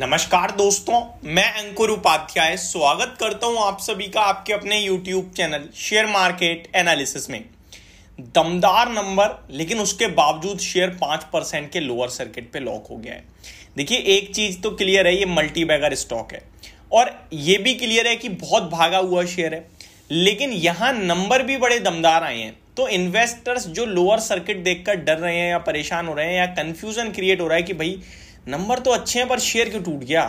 नमस्कार दोस्तों मैं अंकुर उपाध्याय स्वागत करता हूं आप सभी का आपके अपने YouTube channel share market analysis में दमदार नंबर लेकिन उसके बावजूद शेयर पांच परसेंट के लोअर सर्किट पे लॉक हो गया है देखिए एक चीज़ तो क्लियर है ये मल्टी बैगर स्टॉक है और ये भी क्लियर है कि बहुत भागा हुआ शेयर है लेकिन यहाँ नंबर भी बड़े दमदार आए हैं तो इन्वेस्टर्स जो लोअर सर्किट देखकर डर रहे हैं या परेशान हो रहे हैं या कंफ्यूजन क्रिएट हो रहा है कि भाई नंबर तो अच्छे हैं पर शेयर क्यों टूट गया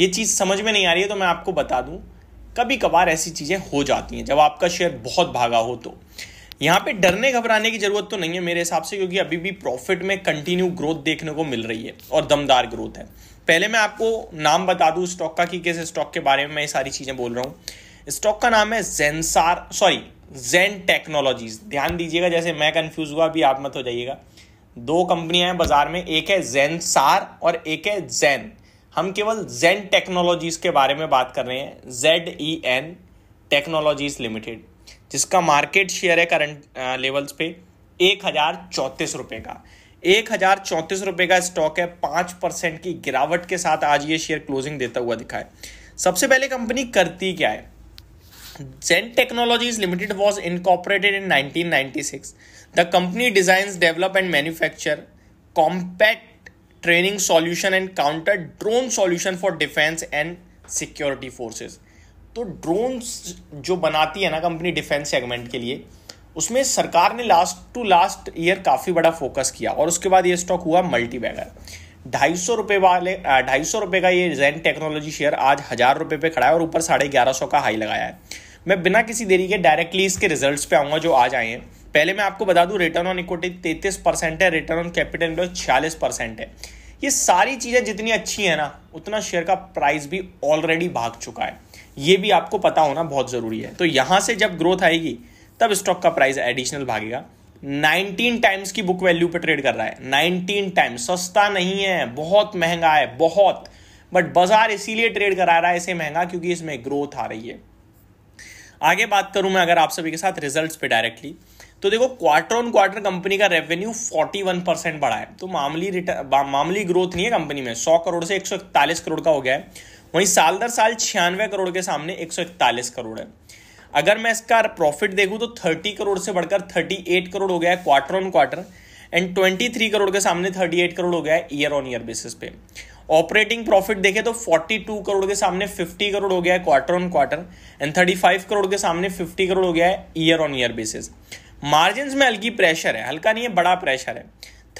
ये चीज़ समझ में नहीं आ रही है तो मैं आपको बता दूं कभी कभार ऐसी चीज़ें हो जाती हैं जब आपका शेयर बहुत भागा हो तो यहाँ पे डरने घबराने की ज़रूरत तो नहीं है मेरे हिसाब से क्योंकि अभी भी प्रॉफिट में कंटिन्यू ग्रोथ देखने को मिल रही है और दमदार ग्रोथ है पहले मैं आपको नाम बता दूँ स्टॉक का कि किस स्टॉक के बारे में मैं ये सारी चीज़ें बोल रहा हूँ स्टॉक का नाम है जेनसार सॉरी जेन टेक्नोलॉजीज ध्यान दीजिएगा जैसे मैं कन्फ्यूज़ हुआ अभी आप मत हो जाइएगा दो कंपनियां हैं बाजार में एक है जैन सार और एक है जैन हम केवल जैन टेक्नोलॉजीज के बारे में बात कर रहे हैं Z E N technologies limited जिसका मार्केट शेयर है करंट लेवल्स पे एक हज़ार चौंतीस रुपए का एक हज़ार चौंतीस रुपए का स्टॉक है पांच परसेंट की गिरावट के साथ आज ये शेयर क्लोजिंग देता हुआ दिखा है सबसे पहले कंपनी करती क्या है Zen Technologies Limited was incorporated in 1996. The company designs, develop and manufacture combat training solution and counter drone solution for defense and security forces. तो ड्रोन्स जो बनाती है ना कंपनी डिफेंस सेगमेंट के लिए उसमें सरकार ने लास्ट टू लास्ट ईयर काफ़ी बड़ा फोकस किया और उसके बाद ये स्टॉक हुआ मल्टी बैगर ढाई सौ रुपये वाले ढाई सौ रुपये का ये जैन टेक्नोलॉजी शेयर आज हज़ार रुपये पे खड़ा है और ऊपर साढ़े ग्यारह सौ का हाई लगाया है मैं बिना किसी देरी के डायरेक्टली इसके रिजल्ट्स पे आऊंगा जो आज आए हैं पहले मैं आपको बता दूं रिटर्न ऑन इक्विटी तैतीस परसेंट है रिटर्न ऑन कैपिटल एम्प्लॉय छियालीस परसेंट है ये सारी चीज़ें जितनी अच्छी है ना उतना शेयर का प्राइस भी ऑलरेडी भाग चुका है ये भी आपको पता होना बहुत ज़रूरी है तो यहां से जब ग्रोथ आएगी तब स्टॉक का प्राइस एडिशनल भागेगा 19 टाइम्स की बुक वैल्यू पे ट्रेड कर रहा है 19 टाइम्स सस्ता नहीं है बहुत महंगा है बहुत बट बाजार इसीलिए ट्रेड करा रहा है इसे महंगा क्योंकि इसमें ग्रोथ आ रही है आगे बात करूं मैं अगर आप सभी के साथ रिजल्ट्स पे डायरेक्टली तो देखो क्वार्टर ऑन क्वार्टर कंपनी का रेवेन्यू 41 परसेंट बढ़ा है तो मामली रिटर्न मामली ग्रोथ नहीं है कंपनी में 100 करोड़ से 141 करोड़ का हो गया है वहीं साल दर साल छियानवे करोड़ के सामने 141 करोड़ है अगर मैं इसका प्रॉफिट देखूँ तो थर्टी करोड़ से बढ़कर थर्टी एट करोड़ हो गया है quarter on quarter and twenty three crore के सामने थर्टी एट करोड़ हो गया है ईयर ऑन ईयर बेसिस पे ऑपरेटिंग प्रॉफिट देखे तो 42 करोड़ के सामने 50 करोड़ हो गया है quarter on quarter and 35 crore के सामने 50 करोड़ हो गया है year on year basis margin में हल्की प्रेशर है हल्का नहीं है बड़ा प्रेशर है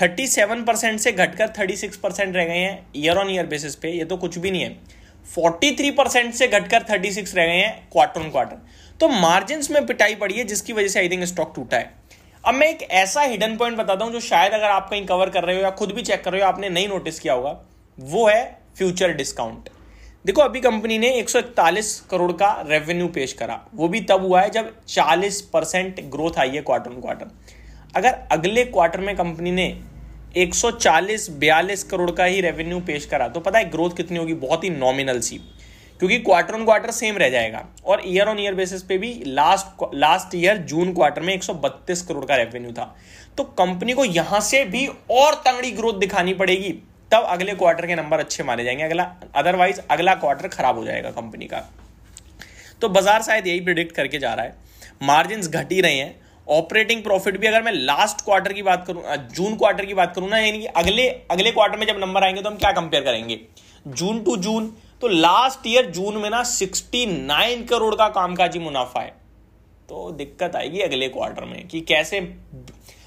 37 परसेंट से घटकर 36 परसेंट रह गए हैं ईयर ऑन ईयर बेसिस पे ये तो कुछ भी नहीं है 43 परसेंट से घटकर 36 रह गए हैं क्वार्टर ऑन क्वार्टर तो मार्जिन में पिटाई पड़ी है जिसकी वजह से आई थिंक स्टॉक टूटा है अब मैं एक ऐसा हिडन पॉइंट बताता हूं जो शायद अगर आप कहीं कवर कर रहे हो या खुद भी चेक कर रहे हो आपने नहीं नोटिस किया होगा वो है फ्यूचर डिस्काउंट देखो अभी कंपनी ने 141 करोड़ का रेवेन्यू पेश करा वो भी तब हुआ है जब 40 परसेंट ग्रोथ आई है क्वार्टर ऑन क्वार्टर अगर अगले क्वार्टर में कंपनी ने 140 बयालीस करोड़ का ही रेवेन्यू पेश करा तो पता है ग्रोथ कितनी होगी बहुत ही नॉमिनल सी क्योंकि क्वार्टर ऑन क्वार्टर सेम रह जाएगा और ईयर ऑन ईयर बेसिस पे भी last last year June quarter में 132 करोड़ का रेवेन्यू था तो कंपनी को यहां से भी और तंगड़ी ग्रोथ दिखानी पड़ेगी तब अगले क्वार्टर के नंबर अच्छे माने जाएंगे अगला अदरवाइज अगला क्वार्टर खराब हो जाएगा कंपनी का तो बाजार शायद यही प्रिडिक्ट करके जा रहा है मार्जिन घट ही रहे हैं ऑपरेटिंग प्रॉफिट भी अगर मैं लास्ट क्वार्टर की बात करूं जून क्वार्टर की बात करूं ना यानी कि अगले अगले क्वार्टर में जब नंबर आएंगे तो हम क्या कंपेयर करेंगे जून टू जून तो लास्ट ईयर जून में ना 69 करोड़ का कामकाजी मुनाफा है तो दिक्कत आएगी अगले क्वार्टर में कि कैसे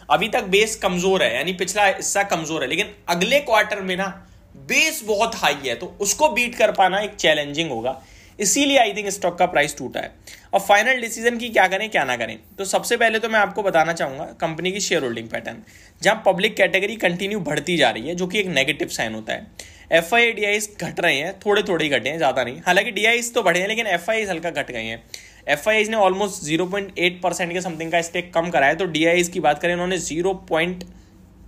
अभी तक बेस कमजोर है यानी पिछला हिस्सा कमजोर है लेकिन अगले क्वार्टर में ना बेस बहुत हाई है तो उसको बीट कर पाना एक चैलेंजिंग होगा इसीलिए आई थिंक स्टॉक का प्राइस टूटा है और फाइनल डिसीजन की क्या करें क्या ना करें तो सबसे पहले तो मैं आपको बताना चाहूंगा कंपनी की शेयर होल्डिंग पैटर्न जहां पब्लिक कैटेगरी कंटिन्यू बढ़ती जा रही है जो कि एक नेगेटिव साइन होता है एफ आई घट रहे हैं थोड़े थोड़े ही घटे हैं ज़्यादा नहीं हालांकि डी तो बढ़े हैं लेकिन एफ हल्का घट गए हैं एफ ने almost zero point eight percent के समथिंग का स्टेक कम कराया तो डी की बात करें उन्होंने जीरो पॉइंट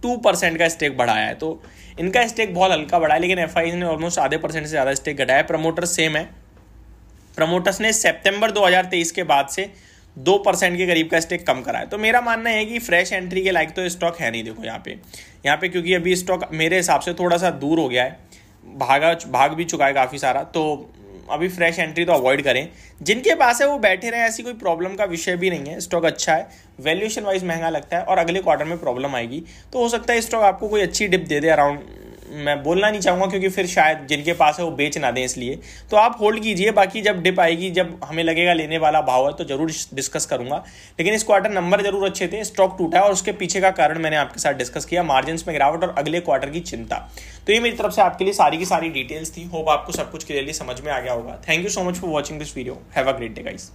टू परसेंट का स्टेक बढ़ाया है तो इनका स्टेक बहुत हल्का बढ़ा है लेकिन एफ ने ऑलमोस्ट आधे परसेंट से ज़्यादा स्टेक घटाया प्रमोटर सेम है प्रमोटर्स ने सितंबर 2023 के बाद से दो परसेंट के करीब का स्टेक कम कराया तो मेरा मानना है कि फ्रेश एंट्री के लायक तो स्टॉक है नहीं देखो यहाँ पे यहाँ पे क्योंकि अभी स्टॉक मेरे हिसाब से थोड़ा सा दूर हो गया है भागा भाग भी चुका है काफ़ी सारा तो अभी फ्रेश एंट्री तो अवॉइड करें जिनके पास है वो बैठे रहें ऐसी कोई प्रॉब्लम का विषय भी नहीं है स्टॉक अच्छा है वैल्यूएशन वाइज महंगा लगता है और अगले क्वार्टर में प्रॉब्लम आएगी तो हो सकता है स्टॉक आपको कोई अच्छी डिप दे दे अराउंड मैं बोलना नहीं चाहूँगा क्योंकि फिर शायद जिनके पास है वो बेच ना दें इसलिए तो आप होल्ड कीजिए बाकी जब डिप आएगी जब हमें लगेगा लेने वाला भाव है तो जरूर डिस्कस करूंगा लेकिन इस क्वार्टर नंबर जरूर अच्छे थे स्टॉक टूटा है और उसके पीछे का कारण मैंने आपके साथ डिस्कस किया मार्जिन में गिरावट और अगले क्वार्टर की चिंता तो ये मेरी तरफ से आपके लिए सारी की सारी डिटेल्स थी होप आपको सब कुछ क्लियरली समझ में आ गया होगा thank you so much for watching this video have a great day guys